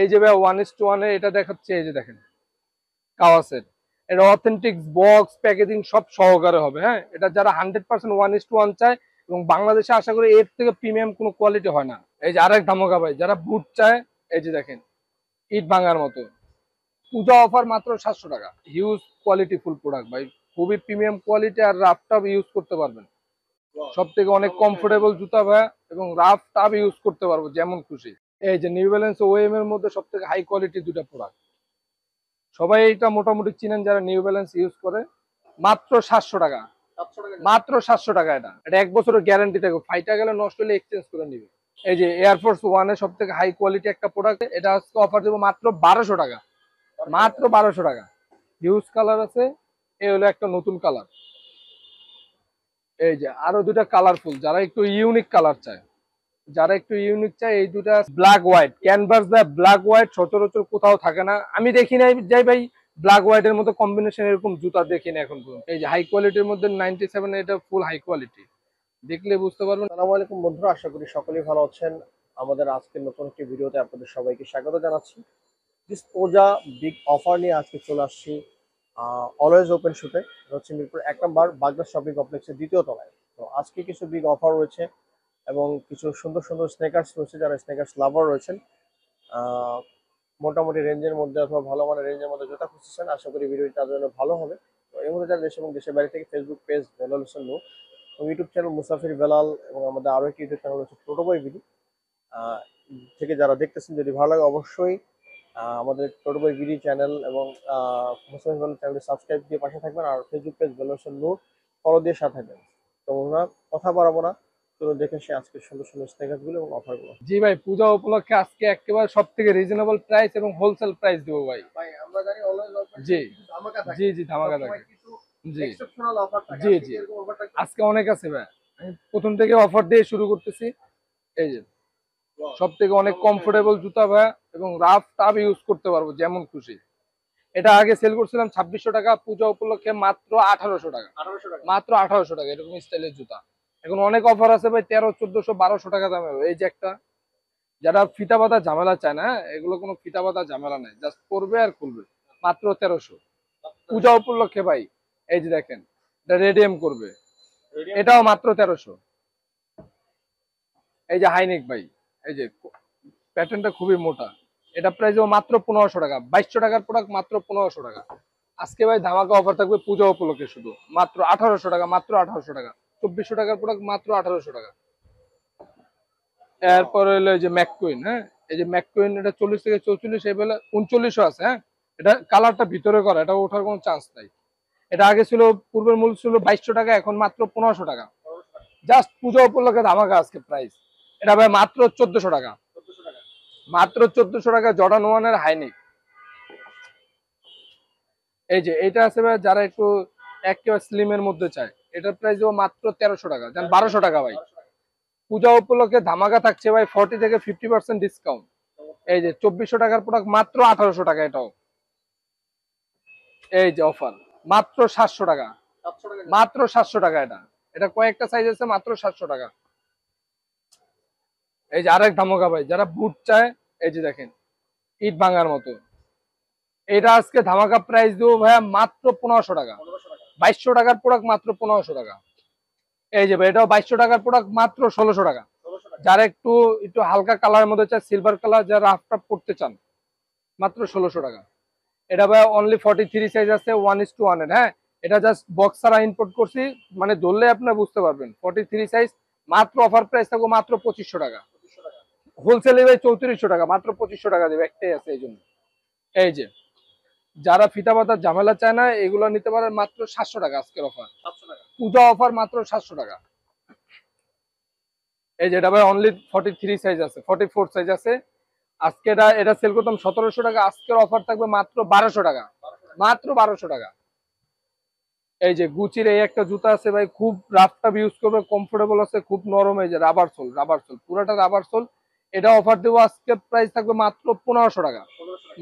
এই যে ভাই ওয়ান ইস টু ওয়ানের এটা দেখাচ্ছে এই যে দেখেন কাওয়াসের এটা অথেন্টিক বক্স প্যাকেজিং সব সহকারে হবে হ্যাঁ এটা যারা hundred percent one is to one চায় এবং বাংলাদেশে আশা করি এর থেকে প্রিমিয়াম কোনো কোয়ালিটি হয় না এই যে আরেক ধামকা ভাই যারা বুট চায় এই যে দেখেন ইট ভাঙার মতো পূজা অফার মাত্র সাতশো টাকা হিউজ কোয়ালিটি ফুল প্রোডাক্ট ভাই খুবই প্রিমিয়াম কোয়ালিটি আর রাফ টাপ ইউজ করতে পারবেন সব থেকে অনেক কমফোর্টেবল জুতা ভাই এবং রাফ টাপ ইউজ করতে পারবো যেমন খুশি এই যে নিউ ব্যালেন্স ওএম এর মধ্যে সব থেকে হাই কোয়ালিটি দুটো প্রোডাক্ট সবাই এটা মোটামুটি চিনেন যারা নিউ ব্যালেন্স ইউজ করে মাত্র সাতশো টাকা মাত্র সাতশো টাকা এটা এটা এক বছরের গ্যারান্টি থাকবে ফাইটা গেলে নষ্ট হলে এক্সচেঞ্জ করে নিবে এই যে এয়ারফোর্স এর সব থেকে হাই কোয়ালিটি একটা প্রোডাক্ট এটা আজকে অফার দেবো মাত্র বারোশো টাকা মাত্র বারোশো টাকা হিউজ কালার আছে এই হলো একটা নতুন কালার এই যে আরো দুটা কালারফুল যারা একটু ইউনিক কালার চায় যারা একটু ইউনিক চাই এই দুটা ব্ল্যাক হোয়াইট ক্যানভাস দা ব্ল্যাক হোয়াইট সচরাচর কোথাও থাকে না আমি দেখি নাই যাই ভাই ব্ল্যাক এর মতো কম্বিনেশন এরকম জুতা দেখি না এখন পর্যন্ত এই যে হাই কোয়ালিটির মধ্যে নাইনটি সেভেন এটা ফুল হাই কোয়ালিটি দেখলে বুঝতে পারবেন সালাম আলাইকুম বন্ধুরা আশা করি সকলেই ভালো আছেন আমাদের আজকের নতুন একটি ভিডিওতে আপনাদের সবাইকে স্বাগত জানাচ্ছি ডিসপোজা বিগ অফার নিয়ে আজকে চলে আসছি অলওয়েজ ওপেন শুটে হচ্ছে মিরপুর এক নম্বর বাগদা শপিং কমপ্লেক্সের দ্বিতীয় তলায় তো আজকে কিছু বিগ অফার রয়েছে এবং কিছু সুন্দর সুন্দর স্নেকার্স রয়েছে যারা স্নেকার্স লাভার রয়েছেন মোটামুটি রেঞ্জের মধ্যে অথবা ভালো মানের রেঞ্জের মধ্যে জুতা খুঁজতেছেন আশা করি ভিডিওটি তার জন্য ভালো হবে তো এই মধ্যে যারা দেশ এবং দেশের বাইরে থেকে ফেসবুক পেজ বেলাল হোসেন নু ইউটিউব চ্যানেল মুসাফির বেলাল এবং আমাদের আরও একটি ইউটিউব চ্যানেল হচ্ছে টোটোবয় ভিডি থেকে যারা দেখতেছেন যদি ভালো লাগে অবশ্যই আমাদের টোটোবয় ভিডি চ্যানেল এবং মুসাফির বেলাল চ্যানেলটি সাবস্ক্রাইব দিয়ে পাশে থাকবেন আর ফেসবুক পেজ বেলাল হোসেন নু ফলো দিয়ে সাথে থাকবেন তো কথা বাড়াবো না পূজা উপলক্ষে আজকে একেবারে সব থেকে রিজনেবল প্রাইস এবং হোলসেল প্রাইস দেবো ভাই জি জি আজকে অনেক আছে ভাই প্রথম থেকে অফার দিয়ে শুরু করতেছি এই যে সব থেকে অনেক কমফোর্টেবল জুতা ভাই এবং রাফ টাপ ইউজ করতে পারবো যেমন খুশি এটা আগে সেল করছিলাম ছাব্বিশশো টাকা পূজা উপলক্ষে মাত্র আঠারোশো টাকা মাত্র আঠারোশো টাকা এরকম স্টাইলের জুতা এখন অনেক অফার আছে ভাই তেরো চোদ্দশো বারোশো টাকা দামে এই যে একটা যারা ফিতা পাতা ঝামেলা চায় না হ্যাঁ, এগুলো কোনো ফিতা পাতা ঝামেলা নাই জাস্ট করবে আর খুলবে মাত্র তেরোশো পূজা উপলক্ষে ভাই এই যে দেখেন এটা রেডিয়াম করবে এটাও মাত্র তেরোশো এই যে হাইনেক ভাই এই যে প্যাটার্নটা খুবই মোটা এটা প্রাইস মাত্র পনেরোশো টাকা বাইশশো টাকার প্রোডাক্ট মাত্র পনেরোশো টাকা আজকে ভাই ধামাকা অফার থাকবে পূজা উপলক্ষে শুধু মাত্র আঠারোশো টাকা মাত্র আঠারোশো টাকা চব্বিশশো টাকার প্রোডাক্ট মাত্র আঠারোশো টাকা এরপরে এলো এই যে ম্যাককুইন হ্যাঁ এই যে ম্যাককুইন এটা চল্লিশ থেকে চৌচল্লিশ এই বেলা উনচল্লিশও আছে হ্যাঁ এটা কালারটা ভিতরে করা এটা ওঠার কোনো চান্স নাই এটা আগে ছিল পূর্বের মূল্য ছিল বাইশশো টাকা এখন মাত্র পনেরোশো টাকা জাস্ট পুজো উপলক্ষে ধামাকা আজকে প্রাইস এটা ভাই মাত্র চোদ্দশো টাকা মাত্র চোদ্দশো টাকা জর্ডান ওয়ানের হাইনি এই যে এটা আছে ভাই যারা একটু একেবারে স্লিমের মধ্যে চায় এটার প্রাইস দেবো মাত্র তেরোশো টাকা যান বারোশো টাকা ভাই পূজা উপলক্ষে ধামাকা থাকছে ভাই ফর্টি থেকে ফিফটি পার্সেন্ট ডিসকাউন্ট এই যে চব্বিশশো টাকার প্রোডাক্ট মাত্র আঠারোশো টাকা এটাও এই যে অফার মাত্র সাতশো টাকা মাত্র সাতশো টাকা এটা এটা কয়েকটা সাইজ আছে মাত্র সাতশো টাকা এই যে আরেক ধামাকা ভাই যারা বুট চায় এই যে দেখেন ইট ভাঙার মতো এটা আজকে ধামাকা প্রাইস দেবো ভাইয়া মাত্র পনেরোশো টাকা বাইশশো টাকার প্রোডাক্ট মাত্র পনেরোশো টাকা এই যে এটাও বাইশশো টাকার প্রোডাক্ট মাত্র ষোলোশো টাকা যারা একটু একটু হালকা কালারের মধ্যে চায় সিলভার কালার যারা টাফ করতে চান মাত্র ষোলোশো টাকা এটা ভাই অনলি ফর্টি থ্রি সাইজ আছে ওয়ান ইস টু ওয়ানের হ্যাঁ এটা জাস্ট বক্স ছাড়া ইম্পোর্ট করছি মানে ধরলে আপনার বুঝতে পারবেন ফর্টি থ্রি সাইজ মাত্র অফার প্রাইস থাকবো মাত্র পঁচিশশো টাকা হোলসেলে ভাই চৌত্রিশশো টাকা মাত্র পঁচিশশো টাকা দেবে একটাই আছে এই জন্য এই যে যারা ফিতা পাতা ঝামেলা চায় না এগুলো নিতে পারেন মাত্র সাতশো টাকা আজকের অফার পূজা অফার মাত্র সাতশো টাকা এই যেটা ভাই অনলি ফর্টি থ্রি সাইজ আছে ফর্টি ফোর সাইজ আছে আজকে এটা এটা সেল করতাম সতেরোশো টাকা আজকের অফার থাকবে মাত্র বারোশো টাকা মাত্র বারোশো টাকা এই যে গুচির এই একটা জুতা আছে ভাই খুব রাফটা ইউজ করবে কমফোর্টেবল আছে খুব নরম এই যে রাবার সোল রাবার সোল পুরাটা রাবার সোল এটা অফার দেবো আজকে প্রাইস থাকবে মাত্র পনেরোশো টাকা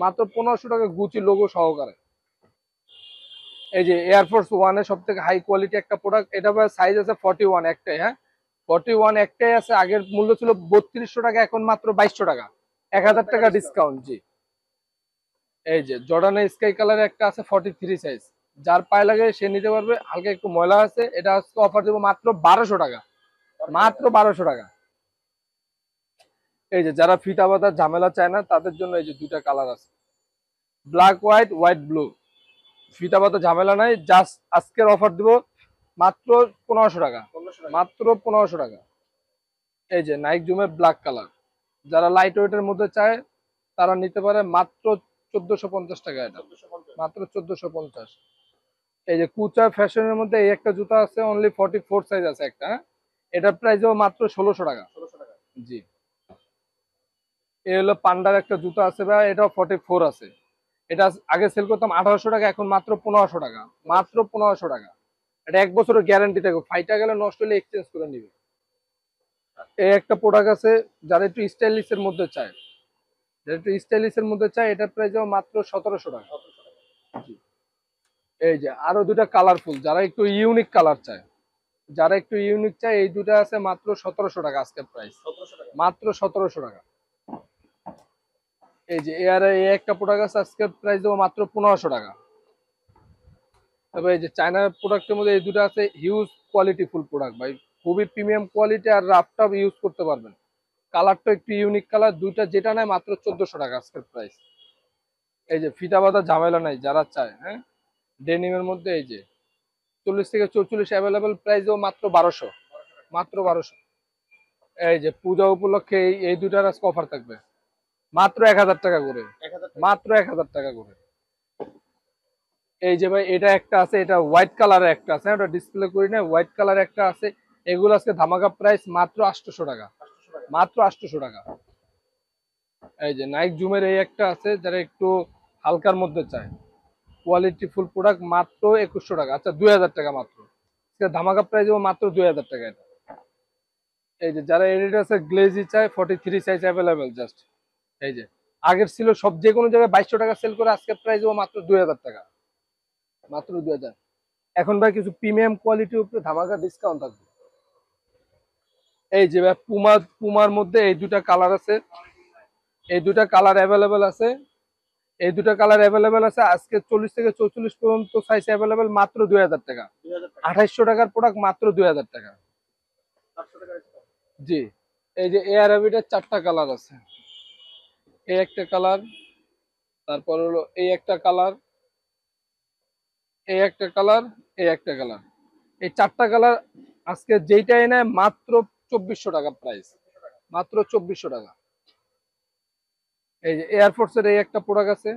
মাত্র পনেরোশো টাকা গুচি লোগো সহকারে এই যে এয়ারফোর্স ওয়ানে সব থেকে হাই কোয়ালিটি একটা প্রোডাক্ট এটা সাইজ আছে ফর্টি ওয়ান একটাই হ্যাঁ ফর্টি ওয়ান একটাই আছে আগের মূল্য ছিল বত্রিশশো টাকা এখন মাত্র বাইশশো টাকা এক হাজার টাকা ডিসকাউন্ট জি এই যে জর্ডানে স্কাই কালার একটা আছে ফর্টি থ্রি সাইজ যার পায়ে লাগে সে নিতে পারবে হালকা একটু ময়লা আছে এটা আজকে অফার দেবো মাত্র বারোশো টাকা মাত্র বারোশো টাকা এই যে যারা ফিতা বাতা ঝামেলা চায় না তাদের জন্য এই যে দুটা কালার আছে ব্ল্যাক হোয়াইট হোয়াইট ব্লু ফিতা বাতা ঝামেলা নাই জাস্ট আজকের অফার দিব মাত্র পনেরোশো টাকা মাত্র পনেরোশো টাকা এই যে নাইক জুমের ব্ল্যাক কালার যারা লাইট ওয়েটের মধ্যে চায় তারা নিতে পারে মাত্র চোদ্দশো পঞ্চাশ টাকা এটা মাত্র চোদ্দশো পঞ্চাশ এই যে কুচা ফ্যাশনের মধ্যে এই একটা জুতা আছে অনলি ফর্টি ফোর সাইজ আছে একটা হ্যাঁ? এটার প্রাইসও মাত্র ষোলোশো টাকা জি এ হলো পান্ডার একটা জুতো আছে ভাই এটাও ফর্টি ফোর আছে এটা আগে সেল করতাম আঠারোশো টাকা এখন মাত্র পনেরোশো টাকা মাত্র পনেরোশো টাকা এটা এক বছরের গ্যারান্টি থাকবে ফাইটা গেলে নষ্ট হলে এক্সচেঞ্জ করে নিবে এই একটা প্রোডাক্ট আছে যারা একটু স্টাইলিশের মধ্যে চায় যারা একটু স্টাইলিশের মধ্যে চায় এটার প্রাইস মাত্র সতেরোশো টাকা এই যে আরো দুটা কালারফুল যারা একটু ইউনিক কালার চায় যারা একটু ইউনিক চায় এই দুটা আছে মাত্র সতেরোশো টাকা আজকের প্রাইস মাত্র সতেরোশো টাকা এই যে এর এই একটা প্রোডাক্ট আছে আজকের প্রাইস দেবো মাত্র পনেরোশো টাকা তবে এই যে চায়না প্রোডাক্টের মধ্যে এই দুটো আছে হিউজ কোয়ালিটি ফুল প্রোডাক্ট ভাই খুবই প্রিমিয়াম কোয়ালিটি আর রাফটপ ইউজ করতে পারবেন কালারটা একটু ইউনিক কালার দুইটা যেটা নেয় মাত্র চোদ্দোশো টাকা আজকের প্রাইস এই যে ফিতা বাঁধা ঝামেলা নাই যারা চায় হ্যাঁ ডেনিমের মধ্যে এই যে চল্লিশ থেকে চৌচল্লিশ অ্যাভেলেবেল প্রাইস ও মাত্র বারোশো মাত্র বারোশো এই যে পূজা উপলক্ষে এই দুটার আজকে অফার থাকবে মাত্র এক হাজার টাকা করে মাত্র এক হাজার টাকা করে এই যে ভাই এটা একটা আছে এটা হোয়াইট কালারের একটা আছে ওটা ডিসপ্লে করি না হোয়াইট কালার একটা আছে এগুলো আজকে ধামাকা প্রাইস মাত্র আটশো টাকা মাত্র আটশোশো টাকা এই যে নাইক জুমের এই একটা আছে যারা একটু হালকার মধ্যে চায় কোয়ালিটি ফুল প্রোডাক্ট মাত্র একুশশো টাকা আচ্ছা দুই হাজার টাকা মাত্র ধামাকা প্রাইস মাত্র দুই হাজার টাকা এটা এই যে যারা এডিটাসের গ্লেজি চায় forty three size available just এই যে আগের ছিল সব যে কোনো জায়গায় বাইশশো টাকা সেল করে আজকের প্রাইস ও মাত্র দুই হাজার টাকা মাত্র দুই হাজার এখন ভাই কিছু প্রিমিয়াম কোয়ালিটির উপরে ধামাকা ডিসকাউন্ট থাকবে এই যে ভাই পুমা পুমার মধ্যে এই দুটা কালার আছে এই দুটা কালার অ্যাভেলেবেল আছে এই দুটা কালার অ্যাভেলেবেল আছে আজকে চল্লিশ থেকে চৌচল্লিশ পর্যন্ত সাইজ অ্যাভেলেবেল মাত্র দুই হাজার টাকা আঠাইশশো টাকার প্রোডাক্ট মাত্র দুই হাজার টাকা জি এই যে এয়ারাবিটার চারটা কালার আছে এই একটা কালার তারপর হলো এই একটা কালার এই একটা কালার এই একটা কালার এই চারটা কালার আজকে যেইটা এনে মাত্র চব্বিশশো টাকা প্রাইস মাত্র চব্বিশশো টাকা এই যে এয়ারফোর্সের এই একটা প্রোডাক্ট আছে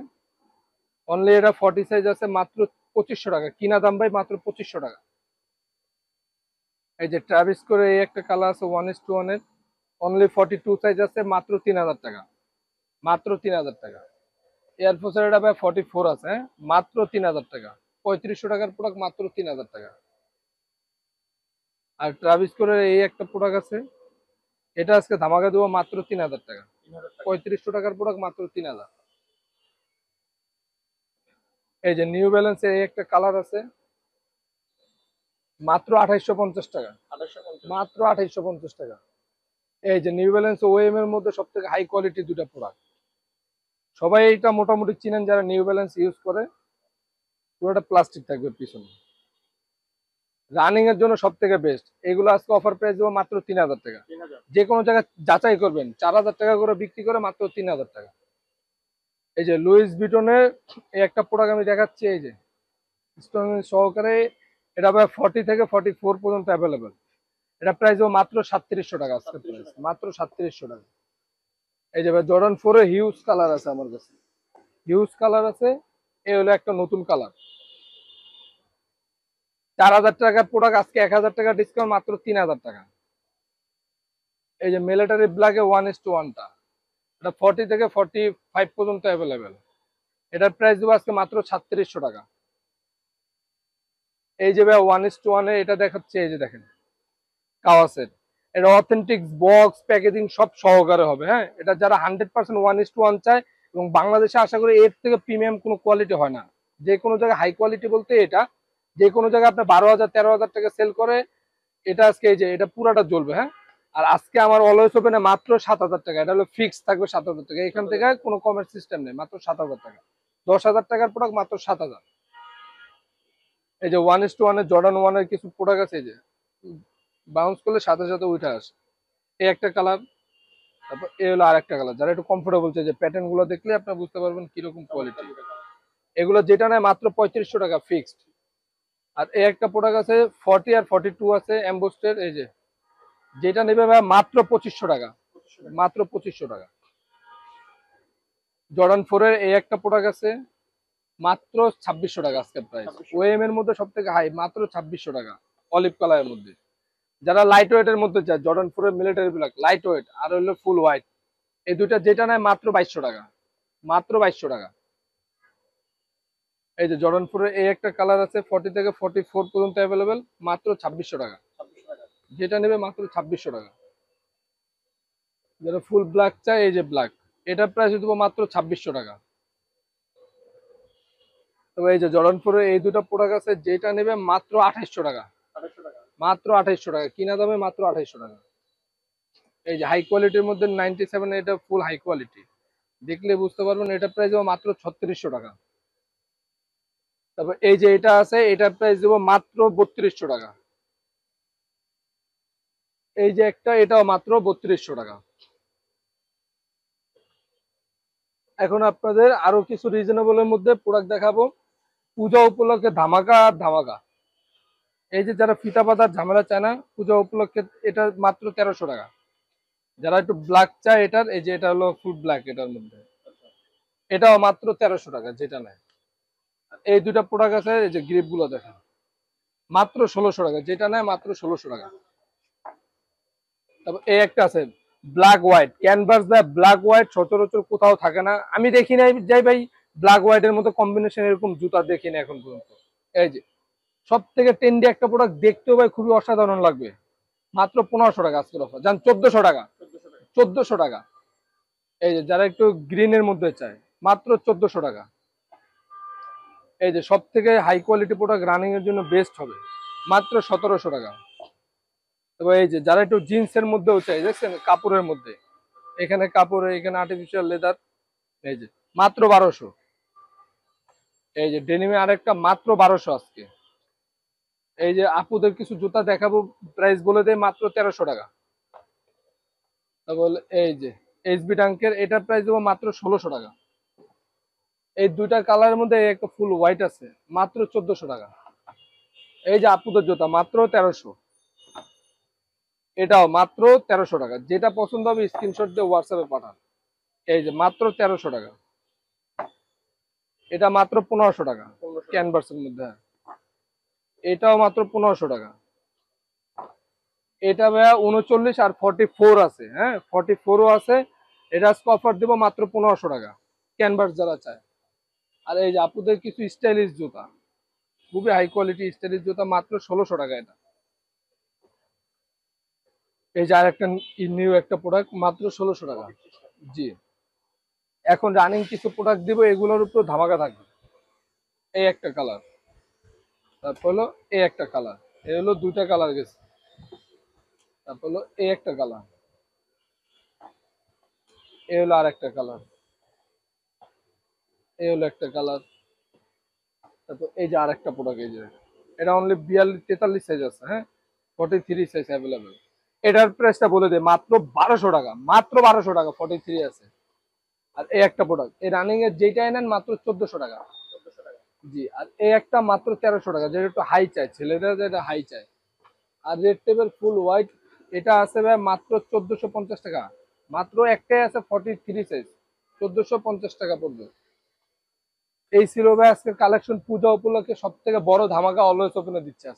অনলি এটা ফর্টি সাইজ আছে মাত্র পঁচিশশো টাকা কিনা দাম ভাই মাত্র পঁচিশশো টাকা এই যে ট্রাভিস করে এই একটা কালার আছে ওয়ান ইস টু ওয়ানের অনলি ফর্টি টু সাইজ আছে মাত্র তিন হাজার টাকা মাত্র তিন হাজার টাকা এয়ারফোর্সের এটা প্রায় ফর্টি ফোর আছে মাত্র তিন হাজার টাকা পঁয়ত্রিশশো টাকার প্রোডাক্ট মাত্র তিন হাজার টাকা আর ট্রাভিস করে এই একটা প্রোডাক্ট আছে এটা আজকে ধামাকা দেবো মাত্র তিন হাজার টাকা পঁয়ত্রিশশো টাকার প্রোডাক্ট মাত্র তিন হাজার এই যে নিউ ব্যালেন্সের এই একটা কালার আছে মাত্র আঠাইশশো পঞ্চাশ টাকা মাত্র আঠাইশশো পঞ্চাশ টাকা এই যে নিউ ব্যালেন্স ওয়েম এর মধ্যে সব থেকে হাই কোয়ালিটি দুটা প্রোডাক্ট সবাই এটা মোটামুটি চিনেন যারা নিউ ব্যালেন্স ইউজ করে পুরোটা প্লাস্টিক থাকবে পিছনে রানিং এর জন্য সব থেকে বেস্ট এগুলো আজকে অফার প্রাইস দেবো মাত্র তিন হাজার টাকা যে কোনো জায়গায় যাচাই করবেন চার হাজার টাকা করে বিক্রি করে মাত্র তিন হাজার টাকা এই যে লুইস বিটনের এই একটা প্রোডাক্ট আমি দেখাচ্ছি এই যে সহকারে এটা প্রায় ফর্টি থেকে ফর্টি ফোর পর্যন্ত অ্যাভেলেবেল এটা প্রাইস মাত্র সাতত্রিশশো টাকা আজকে প্রাইস মাত্র সাতত্রিশশো টাকা এই যে জর্ডান ফোরে হিউজ কালার আছে আমার কাছে হিউজ কালার আছে এ হলো একটা নতুন কালার চার হাজার টাকার প্রোডাক্ট আজকে এক হাজার টাকা ডিসকাউন্ট মাত্র তিন হাজার টাকা এই যে মিলিটারি ব্ল্যাকে ওয়ান ইস টু ওয়ানটা এটা ফর্টি থেকে ফর্টি ফাইভ পর্যন্ত অ্যাভেলেবেল এটার প্রাইস দেবো আজকে মাত্র ছাত্রিশশো টাকা এই যে ভাই ওয়ান ইস টু ওয়ানে এটা দেখাচ্ছে এই যে দেখেন কাওয়া সেট এটা অথেন্টিক বক্স প্যাকেজিং সব সহকারে হবে হ্যাঁ এটা যারা hundred percent one is to one চায় এবং বাংলাদেশে আশা করি এর থেকে প্রিমিয়াম কোনো কোয়ালিটি হয় না যে কোনো জায়গায় হাই কোয়ালিটি বলতে এটা যে কোনো জায়গায় আপনার বারো হাজার তেরো হাজার টাকা সেল করে এটা আজকে এই যে এটা পুরাটা জ্বলবে হ্যাঁ আর আজকে আমার অলওয়েজ ওপেনে মাত্র সাত হাজার টাকা এটা হলো ফিক্স থাকবে সাত হাজার টাকা এখান আচ্ছা। থেকে কোনো কমের সিস্টেম নেই মাত্র সাত হাজার টাকা দশ হাজার টাকার প্রোডাক্ট মাত্র সাত হাজার এই যে ওয়ান ইস টু ওয়ানের জর্ডান ওয়ানের কিছু প্রোডাক্ট আছে এই যে বাউন্স করলে সাথে সাথে উঠে আসে এই একটা কালার তারপর এ হলো আর একটা কালার যারা একটু কমফোর্টেবল চাই যে প্যাটার্নগুলো দেখলে আপনারা বুঝতে পারবেন কিরকম কোয়ালিটি এগুলো যেটা নেয় মাত্র পঁয়ত্রিশশো টাকা ফিক্সড আর এই একটা প্রোডাক্ট আছে ফর্টি আর ফর্টি টু আছে অ্যাম্বোস্টের এই যে যেটা নেবে মাত্র পঁচিশশো টাকা মাত্র পঁচিশশো টাকা জর্ডান ফোরের এই একটা প্রোডাক্ট আছে মাত্র ছাব্বিশশো টাকা আজকের প্রাইস ওএম এর মধ্যে সব থেকে হাই মাত্র ছাব্বিশশো টাকা অলিভ কালারের মধ্যে যারা লাইট ওয়েটের মধ্যে চায় জর্ডনপুরের মিলিটারি ব্ল্যাক লাইট ওয়েট আর হলো ফুল হোয়াইট এই দুইটা যেটা নেয় মাত্র বাইশশো টাকা মাত্র বাইশশো টাকা এই যে জর্ডনপুরের এই একটা কালার আছে ফর্টি থেকে ফর্টি ফোর পর্যন্ত অ্যাভেলেবেল মাত্র ছাব্বিশশো টাকা যেটা নেবে মাত্র ছাব্বিশশো টাকা যারা ফুল ব্ল্যাক চায় এই যে ব্ল্যাক এটার প্রাইস দেবো মাত্র ছাব্বিশশো টাকা তবে এই যে জর্ডনপুরের এই দুটো প্রোডাক্ট আছে যেটা নেবে মাত্র আঠাইশশো টাকা মাত্র আঠাইশশো টাকা কিনা দামে মাত্র আঠাইশশো টাকা এই যে হাই কোয়ালিটির মধ্যে নাইনটি সেভেন এটা ফুল হাই কোয়ালিটি দেখলে বুঝতে পারবেন এটা প্রাইস দেবো মাত্র ছত্রিশশো টাকা তারপর এই যে এটা আছে এটা প্রাইস দেবো মাত্র বত্রিশশো টাকা এই যে একটা এটাও মাত্র বত্রিশশো টাকা এখন আপনাদের আরো কিছু রিজনেবলের মধ্যে প্রোডাক্ট দেখাবো পূজা উপলক্ষে ধামাকা আর ধামাকা এই যে যারা ফিতা পাতার ঝামেলা চায় না পুজো উপলক্ষে এটা মাত্র তেরোশো টাকা যারা একটু ব্ল্যাক চায় এটার এই যে এটা হলো ফুড ব্ল্যাক এটার মধ্যে এটাও মাত্র তেরোশো টাকা যেটা নেয় এই দুটা প্রোডাক্ট আছে এই যে গ্রিপগুলো দেখেন মাত্র ষোলোশো টাকা যেটা নেয় মাত্র ষোলোশো টাকা তারপর এই একটা আছে ব্ল্যাক হোয়াইট ক্যানভাস দেয় ব্ল্যাক হোয়াইট সচরাচর কোথাও থাকে না আমি দেখি নাই যাই ভাই ব্ল্যাক হোয়াইটের মতো কম্বিনেশন এরকম জুতা দেখি না এখন পর্যন্ত এই যে সব থেকে ট্রেন্ডি একটা প্রোডাক্ট দেখতেও ভাই খুবই অসাধারণ লাগবে মাত্র পনেরোশো টাকা আজকের অফার যান চোদ্দশো টাকা চোদ্দশো টাকা এই যে যারা একটু গ্রিনের মধ্যে চায় মাত্র চোদ্দশো টাকা এই যে সব থেকে হাই কোয়ালিটি প্রোডাক্ট রানিং এর জন্য বেস্ট হবে মাত্র সতেরোশো টাকা তবে এই যে যারা একটু জিন্সের মধ্যেও চাই দেখছেন কাপড়ের মধ্যে এখানে কাপড় এখানে আর্টিফিশিয়াল লেদার এই যে মাত্র বারোশো এই যে ডেনিমে আরেকটা মাত্র বারোশো আজকে এই যে আপুদের কিছু জুতা দেখাবো প্রাইস বলে দেয় মাত্র তেরোশো টাকা এই যে এইচবি টাঙ্কের এটার প্রাইস দেবো মাত্র ষোলোশো টাকা এই দুইটা কালারের মধ্যে একটা ফুল হোয়াইট আছে মাত্র চোদ্দশো টাকা এই যে আপুদের জুতা মাত্র তেরোশো এটাও মাত্র তেরোশো টাকা যেটা পছন্দ হবে স্ক্রিনশট দিয়ে হোয়াটসঅ্যাপে পাঠান এই যে মাত্র তেরোশো টাকা এটা মাত্র পনেরোশো টাকা ক্যানভাসের মধ্যে হ্যাঁ এটাও মাত্র পনেরোশো টাকা এটা ভাইয়া উনচল্লিশ আর ফর্টি ফোর আছে হ্যাঁ ফর্টি ফোরও আছে এটা স্কফার দেবো মাত্র পনেরোশো টাকা ক্যানভাস যারা চায় আর এই যে আপুদের কিছু স্টাইলিশ জুতা খুবই হাই কোয়ালিটি স্টাইলিশ জুতা মাত্র ষোলোশো টাকা এটা এই যে আর একটা নিউ একটা প্রোডাক্ট মাত্র ষোলোশো টাকা জি এখন রানিং কিছু প্রোডাক্ট দিব এগুলোর উপর ধামাকা থাকবে এই একটা কালার তারপর হলো এই একটা কালার এই হলো দুইটা কালার গেছে তারপর হলো এই একটা কালার এ হলো আর একটা কালার এ হলো একটা কালার তারপর এই যে আর একটা প্রোডাক্ট এই যে এটা অনলি বিয়াল্লিশ তেতাল্লিশ সাইজ আছে হ্যাঁ ফর্টি থ্রি সাইজ অ্যাভেলেবেল এটার প্রাইসটা বলে দেয় মাত্র বারোশো টাকা মাত্র বারোশো টাকা ফর্টি থ্রি আছে আর এই একটা প্রোডাক্ট এই রানিং যেটাই নেন মাত্র চোদ্দশো টাকা জি আর এই একটা মাত্র তেরোশো টাকা যেটা একটু হাই চাই ছেলেরা যেটা হাই চাই আর রেড টেবিল ফুল হোয়াইট এটা আছে ভাই মাত্র চোদ্দোশো পঞ্চাশ টাকা মাত্র একটাই আছে ফর্টি থ্রি সাইজ চোদ্দশো পঞ্চাশ টাকা পর্যন্ত এই ছিল ভাই আজকের কালেকশন পূজা উপলক্ষে সব থেকে বড় ধামাকা অলওয়েজ ওপেনে দিচ্ছে